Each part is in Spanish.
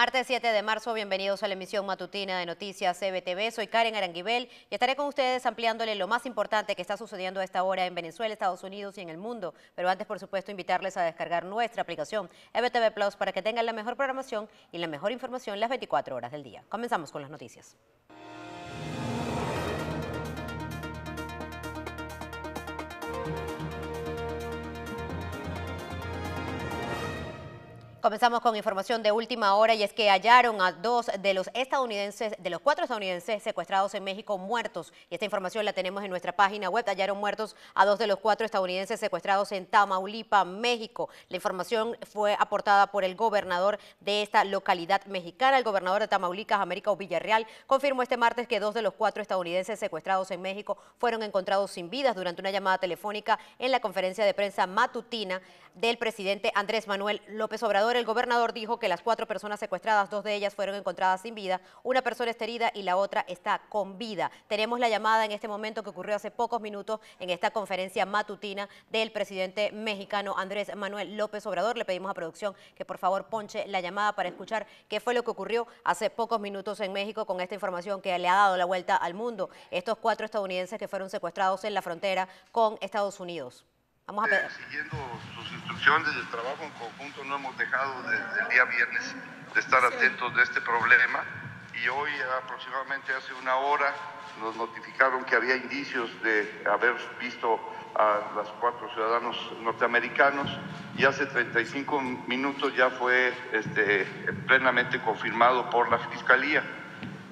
Martes 7 de marzo, bienvenidos a la emisión matutina de Noticias CBTV. Soy Karen Aranguibel y estaré con ustedes ampliándole lo más importante que está sucediendo a esta hora en Venezuela, Estados Unidos y en el mundo. Pero antes, por supuesto, invitarles a descargar nuestra aplicación EBTV Plus para que tengan la mejor programación y la mejor información las 24 horas del día. Comenzamos con las noticias. Comenzamos con información de última hora y es que hallaron a dos de los estadounidenses, de los cuatro estadounidenses secuestrados en México muertos. Y esta información la tenemos en nuestra página web. Hallaron muertos a dos de los cuatro estadounidenses secuestrados en Tamaulipa, México. La información fue aportada por el gobernador de esta localidad mexicana. El gobernador de Tamaulipas, América Villarreal, confirmó este martes que dos de los cuatro estadounidenses secuestrados en México fueron encontrados sin vidas durante una llamada telefónica en la conferencia de prensa matutina del presidente Andrés Manuel López Obrador el gobernador dijo que las cuatro personas secuestradas, dos de ellas fueron encontradas sin vida, una persona está herida y la otra está con vida. Tenemos la llamada en este momento que ocurrió hace pocos minutos en esta conferencia matutina del presidente mexicano Andrés Manuel López Obrador. Le pedimos a producción que por favor ponche la llamada para escuchar qué fue lo que ocurrió hace pocos minutos en México con esta información que le ha dado la vuelta al mundo. Estos cuatro estadounidenses que fueron secuestrados en la frontera con Estados Unidos. Vamos a eh, siguiendo sus instrucciones del trabajo en conjunto, no hemos dejado desde el día viernes de estar atentos de este problema y hoy aproximadamente hace una hora nos notificaron que había indicios de haber visto a los cuatro ciudadanos norteamericanos y hace 35 minutos ya fue este, plenamente confirmado por la Fiscalía.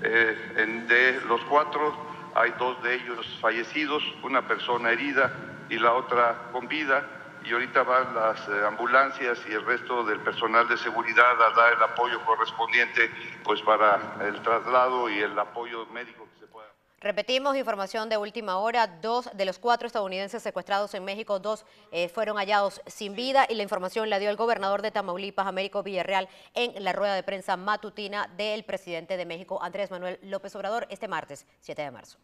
Eh, en de los cuatro hay dos de ellos fallecidos, una persona herida, y la otra con vida. Y ahorita van las eh, ambulancias y el resto del personal de seguridad a dar el apoyo correspondiente pues para el traslado y el apoyo médico que se pueda. Repetimos información de última hora, dos de los cuatro estadounidenses secuestrados en México, dos eh, fueron hallados sin vida y la información la dio el gobernador de Tamaulipas, Américo Villarreal, en la rueda de prensa matutina del presidente de México, Andrés Manuel López Obrador, este martes 7 de marzo.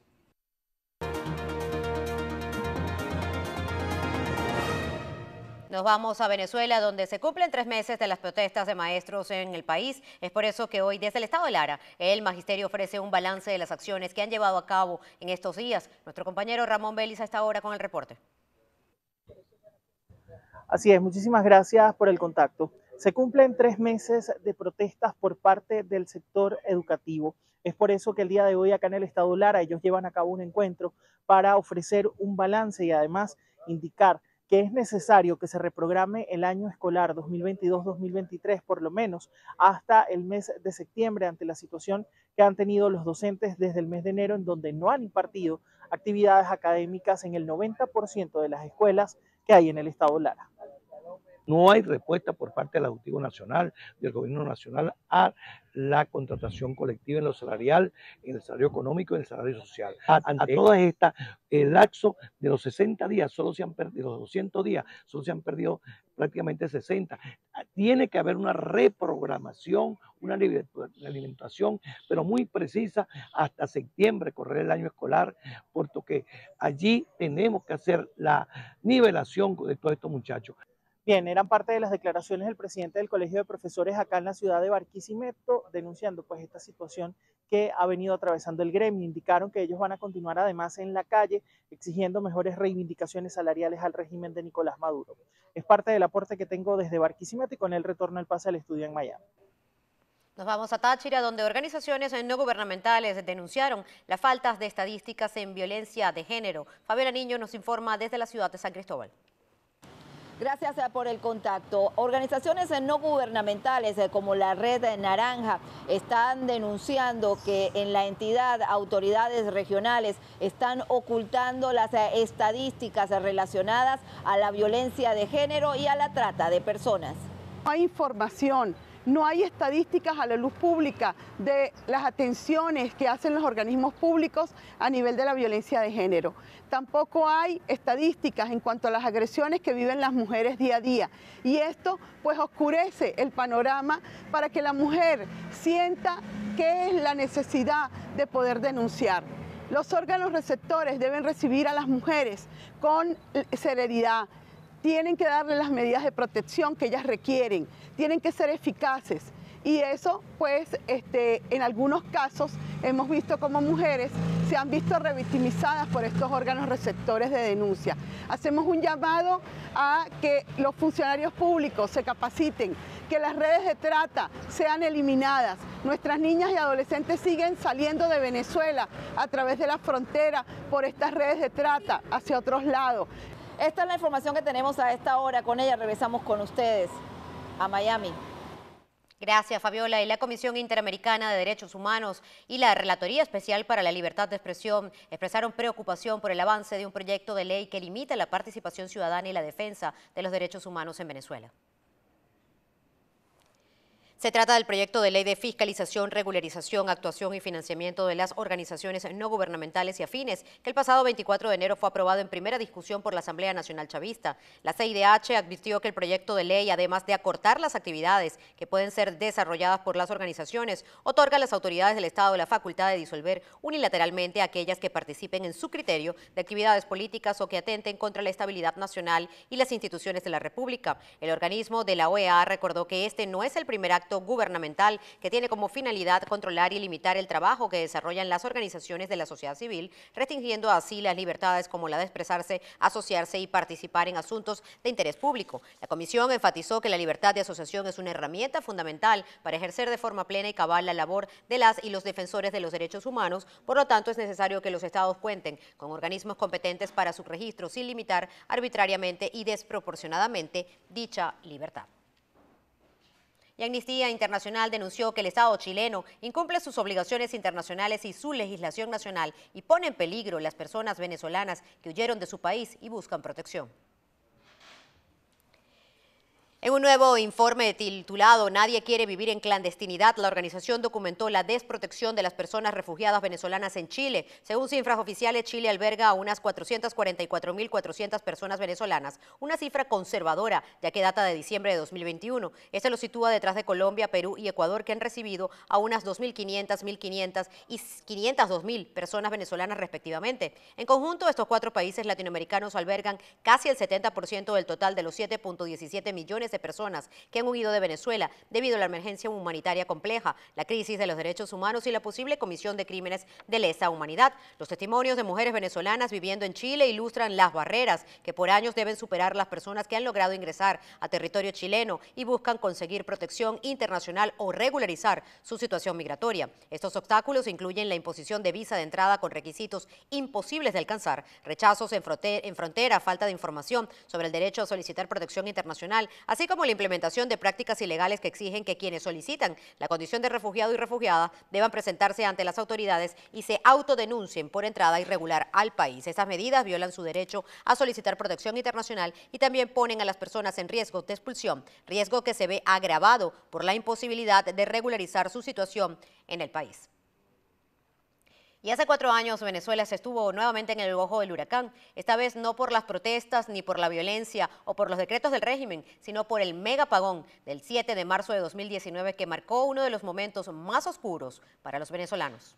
Nos vamos a Venezuela, donde se cumplen tres meses de las protestas de maestros en el país. Es por eso que hoy, desde el Estado de Lara, el Magisterio ofrece un balance de las acciones que han llevado a cabo en estos días. Nuestro compañero Ramón Vélez está ahora con el reporte. Así es, muchísimas gracias por el contacto. Se cumplen tres meses de protestas por parte del sector educativo. Es por eso que el día de hoy acá en el Estado Lara ellos llevan a cabo un encuentro para ofrecer un balance y además indicar es necesario que se reprograme el año escolar 2022-2023, por lo menos hasta el mes de septiembre, ante la situación que han tenido los docentes desde el mes de enero, en donde no han impartido actividades académicas en el 90% de las escuelas que hay en el estado Lara. No hay respuesta por parte del Ejecutivo Nacional, del Gobierno Nacional, a la contratación colectiva en lo salarial, en el salario económico, y en el salario social. Ante todas estas, el laxo de los 60 días, solo se han perdido, los 200 días, solo se han perdido prácticamente 60. Tiene que haber una reprogramación, una alimentación, pero muy precisa hasta septiembre, correr el año escolar, que allí tenemos que hacer la nivelación de todos estos muchachos. Bien, eran parte de las declaraciones del presidente del Colegio de Profesores acá en la ciudad de Barquisimeto, denunciando pues esta situación que ha venido atravesando el gremio. Indicaron que ellos van a continuar además en la calle exigiendo mejores reivindicaciones salariales al régimen de Nicolás Maduro. Es parte del aporte que tengo desde Barquisimeto y con el retorno al pase al estudio en Miami. Nos vamos a Táchira, donde organizaciones no gubernamentales denunciaron las faltas de estadísticas en violencia de género. Fabiola Niño nos informa desde la ciudad de San Cristóbal. Gracias eh, por el contacto. Organizaciones eh, no gubernamentales eh, como la Red Naranja están denunciando que en la entidad autoridades regionales están ocultando las estadísticas relacionadas a la violencia de género y a la trata de personas. Hay información no hay estadísticas a la luz pública de las atenciones que hacen los organismos públicos a nivel de la violencia de género. Tampoco hay estadísticas en cuanto a las agresiones que viven las mujeres día a día. Y esto pues oscurece el panorama para que la mujer sienta que es la necesidad de poder denunciar. Los órganos receptores deben recibir a las mujeres con celeridad, tienen que darle las medidas de protección que ellas requieren, tienen que ser eficaces. Y eso, pues, este, en algunos casos hemos visto como mujeres se han visto revictimizadas por estos órganos receptores de denuncia. Hacemos un llamado a que los funcionarios públicos se capaciten, que las redes de trata sean eliminadas. Nuestras niñas y adolescentes siguen saliendo de Venezuela a través de la frontera por estas redes de trata hacia otros lados. Esta es la información que tenemos a esta hora. Con ella regresamos con ustedes a Miami. Gracias, Fabiola. Y la Comisión Interamericana de Derechos Humanos y la Relatoría Especial para la Libertad de Expresión expresaron preocupación por el avance de un proyecto de ley que limita la participación ciudadana y la defensa de los derechos humanos en Venezuela. Se trata del proyecto de ley de fiscalización, regularización, actuación y financiamiento de las organizaciones no gubernamentales y afines, que el pasado 24 de enero fue aprobado en primera discusión por la Asamblea Nacional Chavista. La CIDH advirtió que el proyecto de ley, además de acortar las actividades que pueden ser desarrolladas por las organizaciones, otorga a las autoridades del Estado la facultad de disolver unilateralmente aquellas que participen en su criterio de actividades políticas o que atenten contra la estabilidad nacional y las instituciones de la República. El organismo de la OEA recordó que este no es el primer acto gubernamental que tiene como finalidad controlar y limitar el trabajo que desarrollan las organizaciones de la sociedad civil, restringiendo así las libertades como la de expresarse, asociarse y participar en asuntos de interés público. La comisión enfatizó que la libertad de asociación es una herramienta fundamental para ejercer de forma plena y cabal la labor de las y los defensores de los derechos humanos, por lo tanto es necesario que los estados cuenten con organismos competentes para su registro sin limitar arbitrariamente y desproporcionadamente dicha libertad. Y Amnistía Internacional denunció que el Estado chileno incumple sus obligaciones internacionales y su legislación nacional y pone en peligro las personas venezolanas que huyeron de su país y buscan protección. En un nuevo informe titulado Nadie quiere vivir en clandestinidad, la organización documentó la desprotección de las personas refugiadas venezolanas en Chile. Según cifras oficiales, Chile alberga a unas 444.400 personas venezolanas, una cifra conservadora, ya que data de diciembre de 2021. Este lo sitúa detrás de Colombia, Perú y Ecuador, que han recibido a unas 2.500, 1.500 y 502.000 personas venezolanas respectivamente. En conjunto, estos cuatro países latinoamericanos albergan casi el 70% del total de los 7.17 millones personas que han huido de Venezuela debido a la emergencia humanitaria compleja, la crisis de los derechos humanos y la posible comisión de crímenes de lesa humanidad. Los testimonios de mujeres venezolanas viviendo en Chile ilustran las barreras que por años deben superar las personas que han logrado ingresar a territorio chileno y buscan conseguir protección internacional o regularizar su situación migratoria. Estos obstáculos incluyen la imposición de visa de entrada con requisitos imposibles de alcanzar, rechazos en frontera, en frontera falta de información sobre el derecho a solicitar protección internacional, así así como la implementación de prácticas ilegales que exigen que quienes solicitan la condición de refugiado y refugiada deban presentarse ante las autoridades y se autodenuncien por entrada irregular al país. Estas medidas violan su derecho a solicitar protección internacional y también ponen a las personas en riesgo de expulsión, riesgo que se ve agravado por la imposibilidad de regularizar su situación en el país. Y hace cuatro años Venezuela se estuvo nuevamente en el ojo del huracán, esta vez no por las protestas ni por la violencia o por los decretos del régimen, sino por el mega apagón del 7 de marzo de 2019 que marcó uno de los momentos más oscuros para los venezolanos.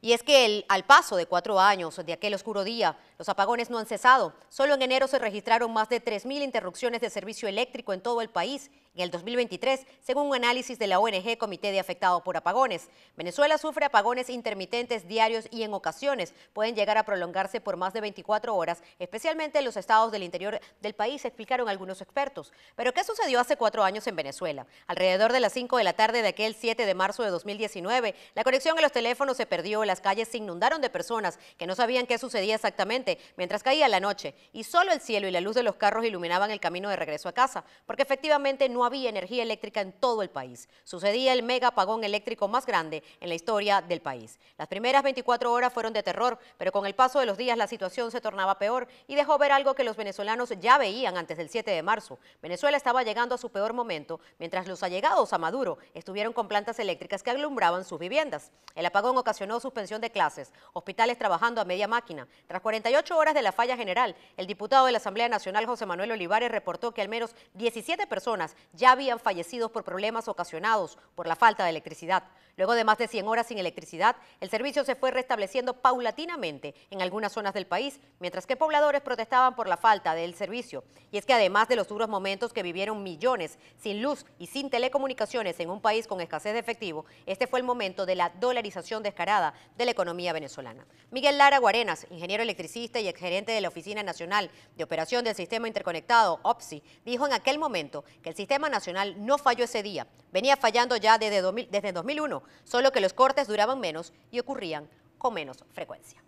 Y es que al paso de cuatro años de aquel oscuro día, los apagones no han cesado. Solo en enero se registraron más de 3.000 interrupciones de servicio eléctrico en todo el país en el 2023, según un análisis de la ONG Comité de Afectados por Apagones. Venezuela sufre apagones intermitentes diarios y en ocasiones pueden llegar a prolongarse por más de 24 horas, especialmente en los estados del interior del país, explicaron algunos expertos. Pero ¿qué sucedió hace cuatro años en Venezuela? Alrededor de las 5 de la tarde de aquel 7 de marzo de 2019, la conexión a los teléfonos se perdió, las calles se inundaron de personas que no sabían qué sucedía exactamente mientras caía la noche y solo el cielo y la luz de los carros iluminaban el camino de regreso a casa, porque efectivamente no había energía eléctrica en todo el país. Sucedía el mega apagón eléctrico más grande en la historia del país. Las primeras 24 horas fueron de terror, pero con el paso de los días la situación se tornaba peor y dejó ver algo que los venezolanos ya veían antes del 7 de marzo. Venezuela estaba llegando a su peor momento, mientras los allegados a Maduro estuvieron con plantas eléctricas que alumbraban sus viviendas. El apagón ocasionó suspensión de clases, hospitales trabajando a media máquina. Tras 48 horas de la falla general, el diputado de la Asamblea Nacional José Manuel Olivares reportó que al menos 17 personas ya habían fallecido por problemas ocasionados por la falta de electricidad. Luego de más de 100 horas sin electricidad, el servicio se fue restableciendo paulatinamente en algunas zonas del país, mientras que pobladores protestaban por la falta del servicio. Y es que además de los duros momentos que vivieron millones sin luz y sin telecomunicaciones en un país con escasez de efectivo, este fue el momento de la dolarización descarada de la economía venezolana. Miguel Lara Guarenas, ingeniero electricista y exgerente de la Oficina Nacional de Operación del Sistema Interconectado, OPSI, dijo en aquel momento que el sistema Nacional no falló ese día. Venía fallando ya desde, 2000, desde 2001, solo que los cortes duraban menos y ocurrían con menos frecuencia.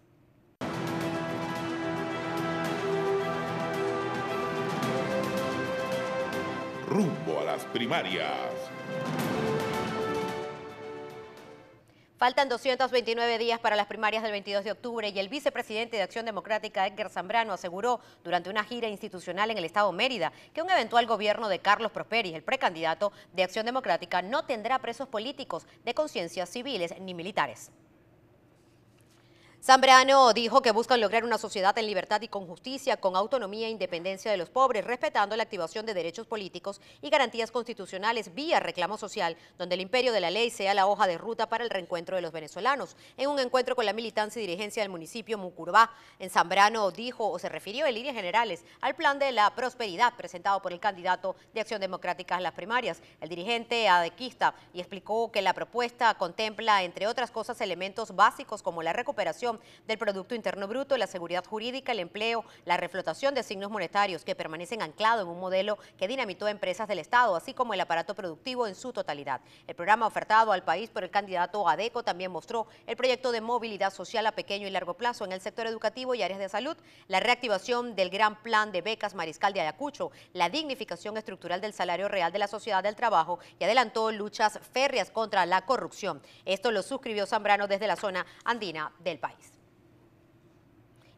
Rumbo a las primarias. Faltan 229 días para las primarias del 22 de octubre y el vicepresidente de Acción Democrática, Edgar Zambrano, aseguró durante una gira institucional en el Estado Mérida que un eventual gobierno de Carlos Prosperi, el precandidato de Acción Democrática, no tendrá presos políticos de conciencia civiles ni militares. Zambrano dijo que buscan lograr una sociedad en libertad y con justicia, con autonomía e independencia de los pobres, respetando la activación de derechos políticos y garantías constitucionales vía reclamo social, donde el imperio de la ley sea la hoja de ruta para el reencuentro de los venezolanos. En un encuentro con la militancia y dirigencia del municipio Mucurbá, en Zambrano dijo o se refirió en líneas generales al plan de la prosperidad presentado por el candidato de Acción Democrática en las primarias, el dirigente adequista, y explicó que la propuesta contempla, entre otras cosas, elementos básicos como la recuperación del Producto Interno Bruto, la seguridad jurídica, el empleo, la reflotación de signos monetarios que permanecen anclados en un modelo que dinamitó empresas del Estado, así como el aparato productivo en su totalidad. El programa ofertado al país por el candidato ADECO también mostró el proyecto de movilidad social a pequeño y largo plazo en el sector educativo y áreas de salud, la reactivación del gran plan de becas Mariscal de Ayacucho, la dignificación estructural del salario real de la sociedad del trabajo y adelantó luchas férreas contra la corrupción. Esto lo suscribió Zambrano desde la zona andina del país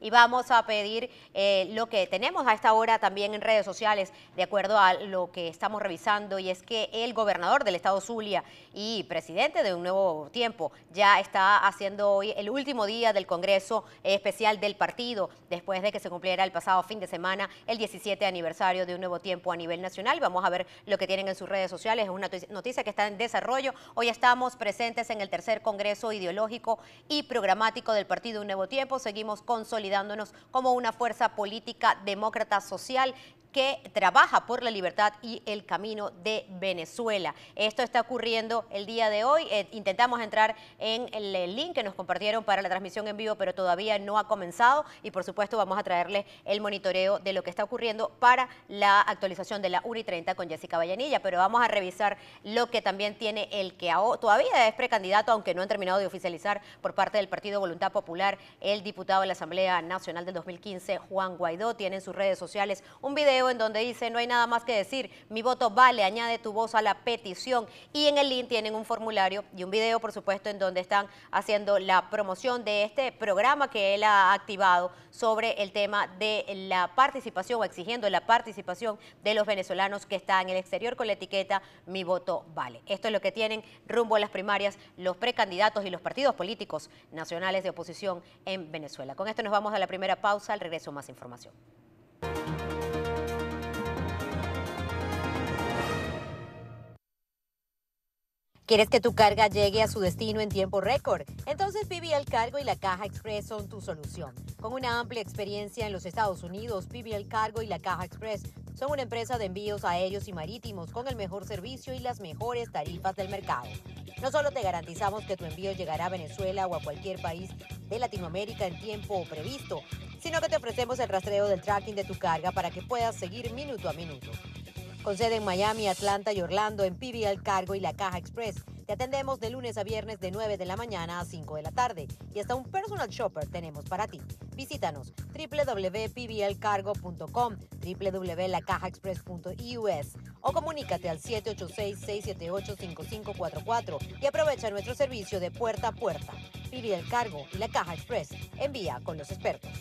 y vamos a pedir eh, lo que tenemos a esta hora también en redes sociales, de acuerdo a lo que estamos revisando, y es que el gobernador del estado Zulia y presidente de un nuevo tiempo. Ya está haciendo hoy el último día del Congreso Especial del Partido, después de que se cumpliera el pasado fin de semana el 17 aniversario de un nuevo tiempo a nivel nacional. Vamos a ver lo que tienen en sus redes sociales. Es una noticia que está en desarrollo. Hoy estamos presentes en el tercer Congreso Ideológico y Programático del Partido Un Nuevo Tiempo. Seguimos consolidándonos como una fuerza política demócrata social que trabaja por la libertad y el camino de Venezuela. Esto está ocurriendo el día de hoy. Eh, intentamos entrar en el link que nos compartieron para la transmisión en vivo, pero todavía no ha comenzado y por supuesto vamos a traerles el monitoreo de lo que está ocurriendo para la actualización de la URI 30 con Jessica Vallanilla, pero vamos a revisar lo que también tiene el que todavía es precandidato, aunque no han terminado de oficializar por parte del Partido Voluntad Popular, el diputado de la Asamblea Nacional del 2015, Juan Guaidó, tiene en sus redes sociales un video en donde dice no hay nada más que decir, mi voto vale, añade tu voz a la petición. Y en el link tienen un formulario y un video, por supuesto, en donde están haciendo la promoción de este programa que él ha activado sobre el tema de la participación o exigiendo la participación de los venezolanos que están en el exterior con la etiqueta mi voto vale. Esto es lo que tienen rumbo a las primarias los precandidatos y los partidos políticos nacionales de oposición en Venezuela. Con esto nos vamos a la primera pausa, al regreso más información. ¿Quieres que tu carga llegue a su destino en tiempo récord? Entonces PBL Cargo y la Caja Express son tu solución. Con una amplia experiencia en los Estados Unidos, PBL Cargo y la Caja Express son una empresa de envíos aéreos y marítimos con el mejor servicio y las mejores tarifas del mercado. No solo te garantizamos que tu envío llegará a Venezuela o a cualquier país de Latinoamérica en tiempo previsto, sino que te ofrecemos el rastreo del tracking de tu carga para que puedas seguir minuto a minuto con sede en Miami, Atlanta y Orlando, en PBL Cargo y la Caja Express. Te atendemos de lunes a viernes de 9 de la mañana a 5 de la tarde y hasta un personal shopper tenemos para ti. Visítanos www.pblcargo.com, www.lacajaexpress.us o comunícate al 786-678-5544 y aprovecha nuestro servicio de puerta a puerta. PBL Cargo y la Caja Express envía con los expertos.